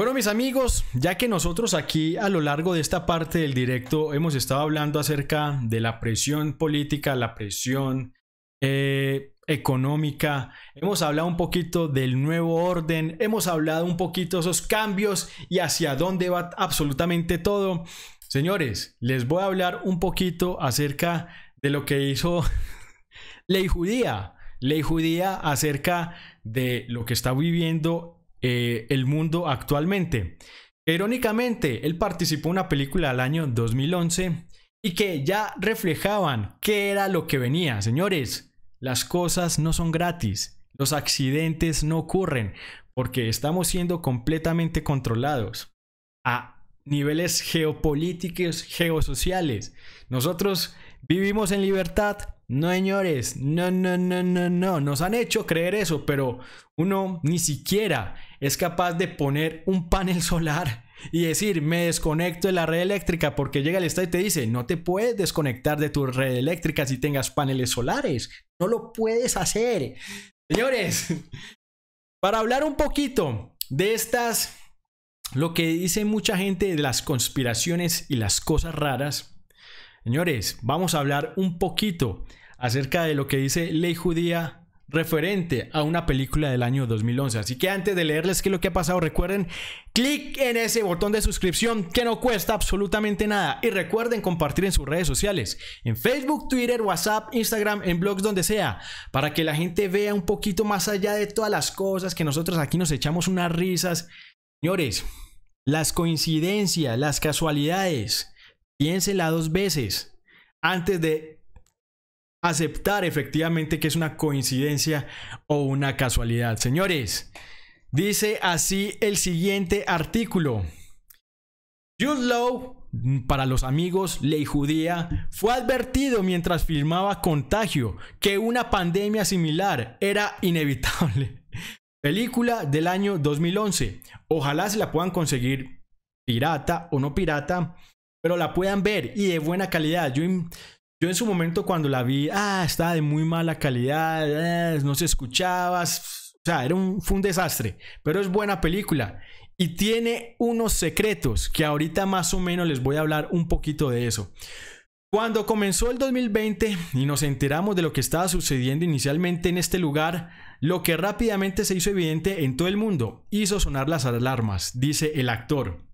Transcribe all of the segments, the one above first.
Bueno mis amigos, ya que nosotros aquí a lo largo de esta parte del directo hemos estado hablando acerca de la presión política, la presión eh, económica, hemos hablado un poquito del nuevo orden, hemos hablado un poquito de esos cambios y hacia dónde va absolutamente todo. Señores, les voy a hablar un poquito acerca de lo que hizo Ley Judía, Ley Judía acerca de lo que está viviendo eh, el mundo actualmente. Irónicamente, él participó en una película del año 2011 y que ya reflejaban qué era lo que venía. Señores, las cosas no son gratis, los accidentes no ocurren porque estamos siendo completamente controlados a niveles geopolíticos, geosociales. Nosotros vivimos en libertad, no, señores, no, no, no, no, no. Nos han hecho creer eso, pero uno ni siquiera es capaz de poner un panel solar y decir, me desconecto de la red eléctrica porque llega el Estado y te dice, no te puedes desconectar de tu red eléctrica si tengas paneles solares. No lo puedes hacer. Señores, para hablar un poquito de estas, lo que dice mucha gente de las conspiraciones y las cosas raras, señores, vamos a hablar un poquito acerca de lo que dice Ley Judía referente a una película del año 2011. Así que antes de leerles qué es lo que ha pasado, recuerden, clic en ese botón de suscripción que no cuesta absolutamente nada. Y recuerden compartir en sus redes sociales, en Facebook, Twitter, WhatsApp, Instagram, en blogs, donde sea, para que la gente vea un poquito más allá de todas las cosas que nosotros aquí nos echamos unas risas. Señores, las coincidencias, las casualidades, piénsela dos veces antes de aceptar efectivamente que es una coincidencia o una casualidad. Señores, dice así el siguiente artículo. Jude para los amigos, ley judía, fue advertido mientras firmaba Contagio que una pandemia similar era inevitable. Película del año 2011. Ojalá se la puedan conseguir pirata o no pirata, pero la puedan ver y de buena calidad. Yo, yo en su momento cuando la vi, ah, estaba de muy mala calidad, eh, no se escuchaba, o sea, era un, fue un desastre, pero es buena película y tiene unos secretos que ahorita más o menos les voy a hablar un poquito de eso. Cuando comenzó el 2020 y nos enteramos de lo que estaba sucediendo inicialmente en este lugar, lo que rápidamente se hizo evidente en todo el mundo hizo sonar las alarmas, dice el actor.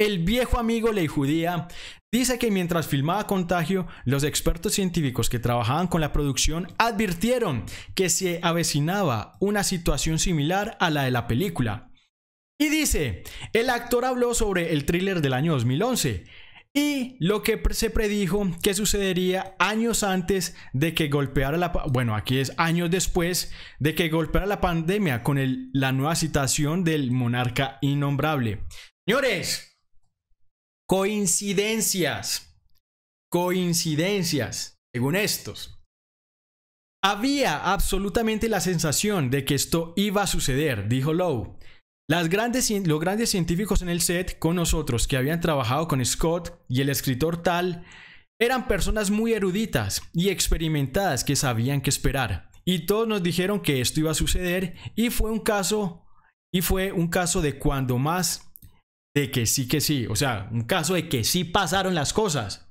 El viejo amigo Ley Judía dice que mientras filmaba Contagio, los expertos científicos que trabajaban con la producción advirtieron que se avecinaba una situación similar a la de la película. Y dice, el actor habló sobre el thriller del año 2011 y lo que se predijo que sucedería años antes de que golpeara la bueno aquí es años después de que golpeara la pandemia con la nueva citación del monarca innombrable señores coincidencias. Coincidencias, según estos. Había absolutamente la sensación de que esto iba a suceder, dijo Lowe. Las grandes, los grandes científicos en el set con nosotros que habían trabajado con Scott y el escritor tal eran personas muy eruditas y experimentadas que sabían qué esperar. Y todos nos dijeron que esto iba a suceder y fue un caso y fue un caso de cuando más de que sí, que sí, o sea, un caso de que sí pasaron las cosas.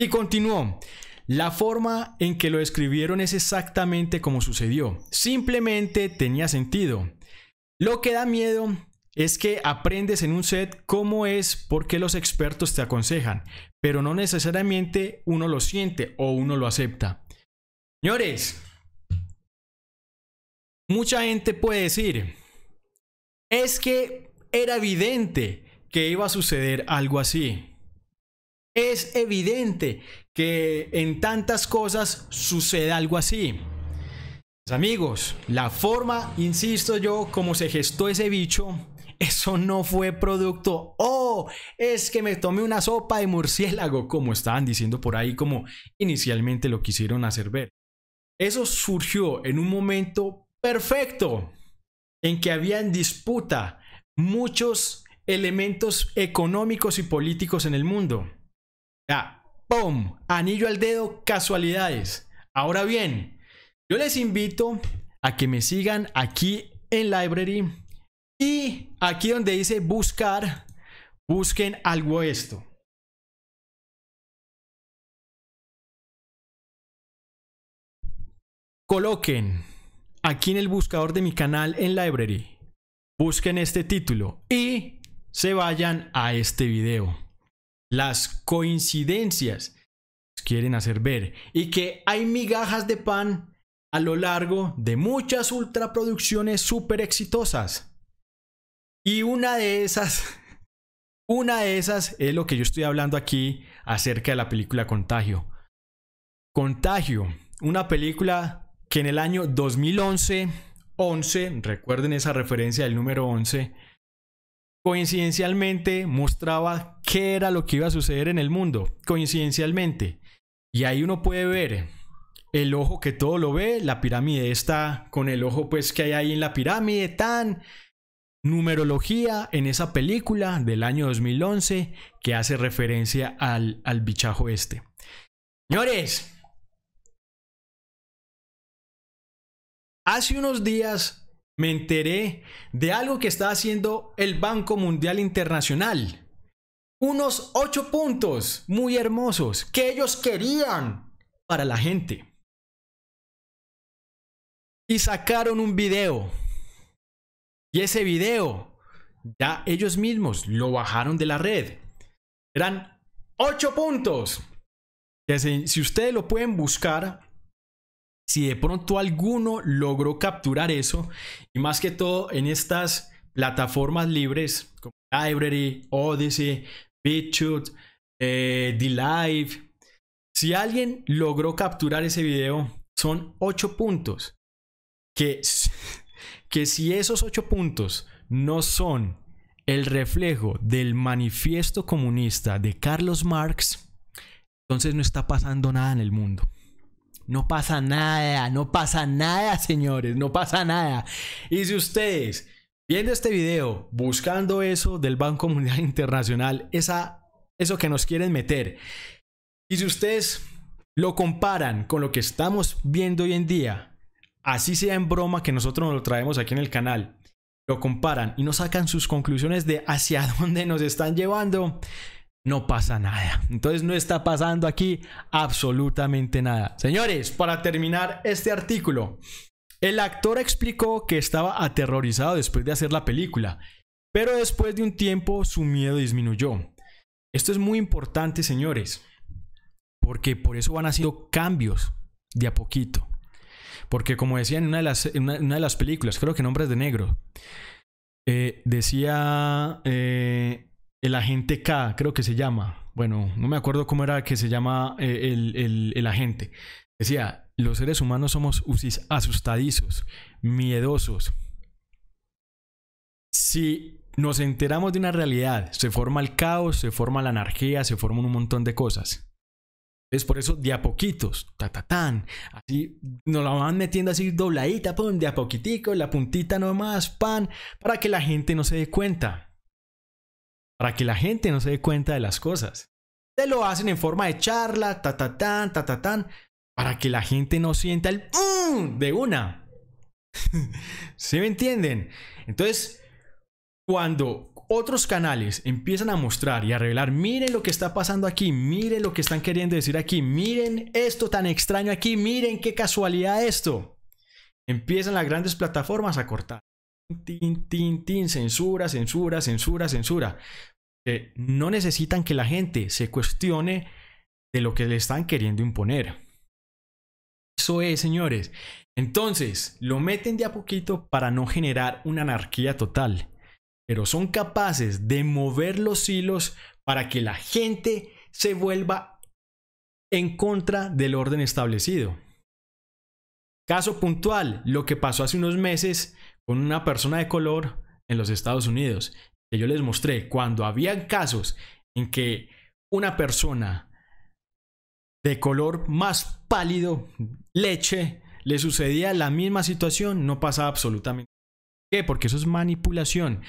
Y continuó, la forma en que lo escribieron es exactamente como sucedió, simplemente tenía sentido. Lo que da miedo es que aprendes en un set cómo es porque los expertos te aconsejan, pero no necesariamente uno lo siente o uno lo acepta. Señores, mucha gente puede decir, es que era evidente, que iba a suceder algo así. Es evidente que en tantas cosas sucede algo así. Amigos, la forma, insisto yo, como se gestó ese bicho, eso no fue producto, oh, es que me tomé una sopa de murciélago, como estaban diciendo por ahí, como inicialmente lo quisieron hacer ver. Eso surgió en un momento perfecto, en que había en disputa muchos elementos económicos y políticos en el mundo. Ya, ¡pum! Anillo al dedo, casualidades. Ahora bien, yo les invito a que me sigan aquí en Library y aquí donde dice buscar, busquen algo esto. Coloquen aquí en el buscador de mi canal en Library, busquen este título y se vayan a este video. Las coincidencias quieren hacer ver y que hay migajas de pan a lo largo de muchas ultraproducciones súper exitosas. Y una de esas, una de esas es lo que yo estoy hablando aquí acerca de la película Contagio. Contagio, una película que en el año 2011, 11, recuerden esa referencia del número 11, coincidencialmente mostraba qué era lo que iba a suceder en el mundo, coincidencialmente. Y ahí uno puede ver el ojo que todo lo ve, la pirámide está con el ojo pues que hay ahí en la pirámide, tan numerología en esa película del año 2011 que hace referencia al, al bichajo este. Señores, hace unos días me enteré de algo que está haciendo el Banco Mundial Internacional. Unos ocho puntos muy hermosos que ellos querían para la gente. Y sacaron un video. Y ese video ya ellos mismos lo bajaron de la red. Eran ocho puntos. Que si ustedes lo pueden buscar, si de pronto alguno logró capturar eso, y más que todo en estas plataformas libres como Library, Odyssey, BitChute, eh, DLive, si alguien logró capturar ese video, son ocho puntos. Que, que si esos ocho puntos no son el reflejo del manifiesto comunista de Carlos Marx, entonces no está pasando nada en el mundo. No pasa nada, no pasa nada, señores, no pasa nada. Y si ustedes, viendo este video, buscando eso del Banco Mundial Internacional, esa, eso que nos quieren meter, y si ustedes lo comparan con lo que estamos viendo hoy en día, así sea en broma que nosotros nos lo traemos aquí en el canal, lo comparan y no sacan sus conclusiones de hacia dónde nos están llevando, no pasa nada. Entonces no está pasando aquí absolutamente nada. Señores, para terminar este artículo, el actor explicó que estaba aterrorizado después de hacer la película, pero después de un tiempo su miedo disminuyó. Esto es muy importante, señores, porque por eso van haciendo cambios de a poquito. Porque como decía en una de las, películas, creo que Nombres de Negro, eh, decía... Eh, el agente K, creo que se llama. Bueno, no me acuerdo cómo era que se llama eh, el, agente. Decía, los seres humanos somos asustadizos, miedosos. Si nos enteramos de una realidad, se forma el caos, se forma la anarquía, se forman un montón de cosas. Es por eso de a poquitos, ta, ta tan, así nos la van metiendo así dobladita, pum, de a poquitico, la puntita nomás, pan, para que la gente no se dé cuenta para que la gente no se dé cuenta de las cosas. Te lo hacen en forma de charla, ta ta tan, ta ta tan, para que la gente no sienta el pum mm de una. ¿Se me entienden? Entonces, cuando otros canales empiezan a mostrar y a revelar, miren lo que está pasando aquí, miren lo que están queriendo decir aquí, miren esto tan extraño aquí, miren qué casualidad esto. Empiezan las grandes plataformas a cortar. Tin, tin, tin, censura, censura, censura, censura no necesitan que la gente se cuestione de lo que le están queriendo imponer. Eso es, señores. Entonces, lo meten de a poquito para no generar una anarquía total, pero son capaces de mover los hilos para que la gente se vuelva en contra del orden establecido. Caso puntual, lo que pasó hace unos meses con una persona de color en los Estados Unidos, que yo les mostré, cuando habían casos en que una persona de color más pálido, leche, le sucedía la misma situación, no pasaba absolutamente. qué? Porque eso es manipulación.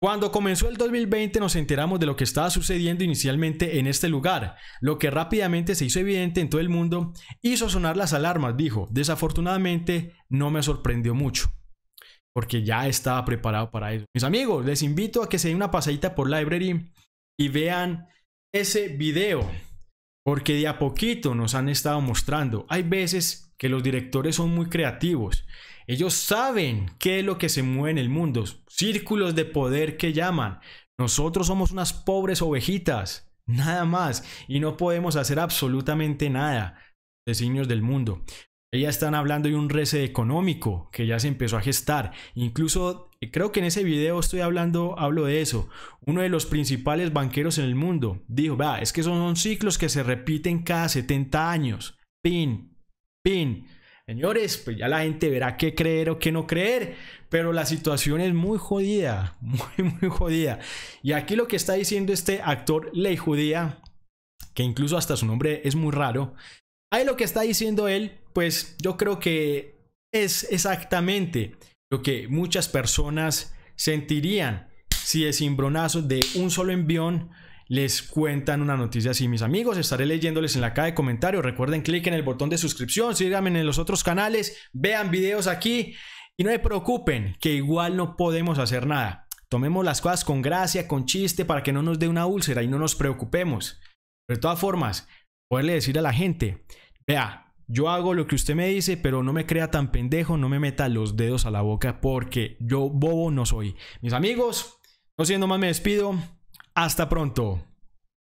Cuando comenzó el 2020 nos enteramos de lo que estaba sucediendo inicialmente en este lugar, lo que rápidamente se hizo evidente en todo el mundo, hizo sonar las alarmas, dijo. Desafortunadamente no me sorprendió mucho porque ya estaba preparado para eso. Mis amigos, les invito a que se den una pasadita por Library y vean ese video, porque de a poquito nos han estado mostrando. Hay veces que los directores son muy creativos. Ellos saben qué es lo que se mueve en el mundo, círculos de poder que llaman. Nosotros somos unas pobres ovejitas, nada más, y no podemos hacer absolutamente nada, niños del mundo. Ya están hablando de un rese económico que ya se empezó a gestar. Incluso eh, creo que en ese video estoy hablando, hablo de eso. Uno de los principales banqueros en el mundo dijo, va es que son ciclos que se repiten cada 70 años. Pin, pin. Señores, pues ya la gente verá qué creer o qué no creer, pero la situación es muy jodida, muy, muy jodida. Y aquí lo que está diciendo este actor Ley Judía, que incluso hasta su nombre es muy raro, Ahí lo que está diciendo él, pues yo creo que es exactamente lo que muchas personas sentirían si de cimbronazos de un solo envión les cuentan una noticia así, mis amigos. Estaré leyéndoles en la caja de comentarios. Recuerden, clic en el botón de suscripción, síganme en los otros canales, vean videos aquí y no se preocupen, que igual no podemos hacer nada. Tomemos las cosas con gracia, con chiste, para que no nos dé una úlcera y no nos preocupemos. Pero de todas formas, poderle decir a la gente, vea, yo hago lo que usted me dice, pero no me crea tan pendejo, no me meta los dedos a la boca porque yo bobo no soy. Mis amigos, no siendo más me despido. Hasta pronto.